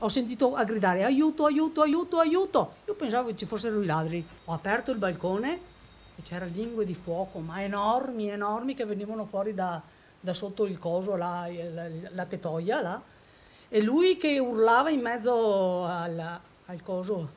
Ho sentito a gridare aiuto, aiuto, aiuto, aiuto. Io pensavo che ci fossero i ladri. Ho aperto il balcone e c'erano lingue di fuoco, ma enormi, enormi, che venivano fuori da, da sotto il coso, là, la, la, tettoia, là. E lui che urlava in mezzo al, al coso,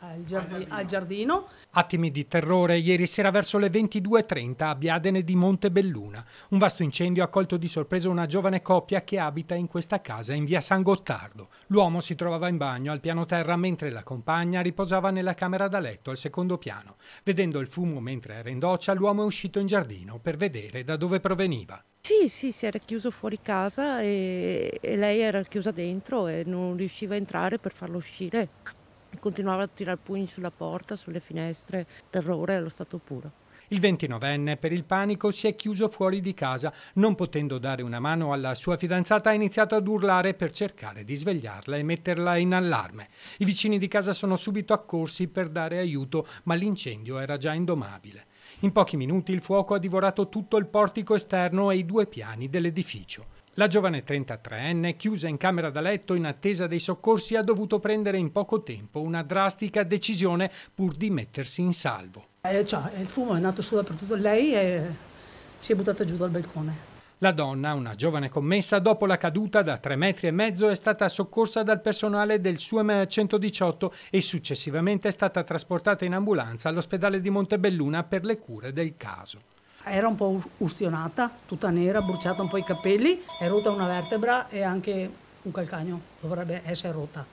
al, giardino. al giardino. Attimi di terrore ieri sera verso le 22.30 a Biadene di Montebelluna. Un vasto incendio ha colto di sorpresa una giovane coppia che abita in questa casa in via San Gottardo. L'uomo si trovava in bagno al piano terra mentre la compagna riposava nella camera da letto al secondo piano. Vedendo il fumo mentre era in doccia, l'uomo è uscito in giardino per vedere da dove proveniva. Sì, sì, si era chiuso fuori casa e, e lei era chiusa dentro e non riusciva a entrare per farlo uscire. Continuava a tirare pugni sulla porta, sulle finestre, terrore allo stato puro. Il 29enne per il panico si è chiuso fuori di casa, non potendo dare una mano alla sua fidanzata ha iniziato ad urlare per cercare di svegliarla e metterla in allarme. I vicini di casa sono subito accorsi per dare aiuto, ma l'incendio era già indomabile. In pochi minuti il fuoco ha divorato tutto il portico esterno e i due piani dell'edificio. La giovane 33enne, chiusa in camera da letto in attesa dei soccorsi, ha dovuto prendere in poco tempo una drastica decisione pur di mettersi in salvo. Eh, cioè, il fumo è nato su dappertutto, lei e si è buttata giù dal balcone. La donna, una giovane commessa, dopo la caduta da tre metri e mezzo è stata soccorsa dal personale del SUEM 118 e successivamente è stata trasportata in ambulanza all'ospedale di Montebelluna per le cure del caso. Era un po' ustionata, tutta nera, bruciata un po' i capelli, è rotta una vertebra e anche un calcagno dovrebbe essere rotta.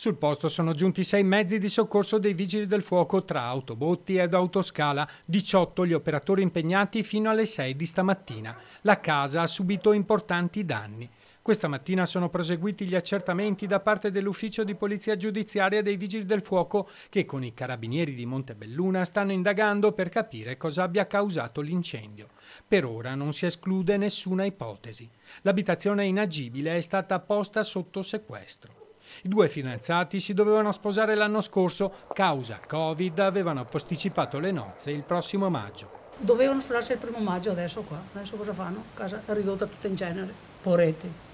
Sul posto sono giunti sei mezzi di soccorso dei vigili del fuoco tra autobotti ed autoscala, 18 gli operatori impegnati fino alle 6 di stamattina. La casa ha subito importanti danni. Questa mattina sono proseguiti gli accertamenti da parte dell'ufficio di polizia giudiziaria dei Vigili del Fuoco che con i carabinieri di Montebelluna stanno indagando per capire cosa abbia causato l'incendio. Per ora non si esclude nessuna ipotesi. L'abitazione inagibile è stata posta sotto sequestro. I due fidanzati si dovevano sposare l'anno scorso, causa Covid avevano posticipato le nozze il prossimo maggio. Dovevano sposarsi il primo maggio adesso qua, adesso cosa fanno? Casa è ridotta tutta in genere, poretti.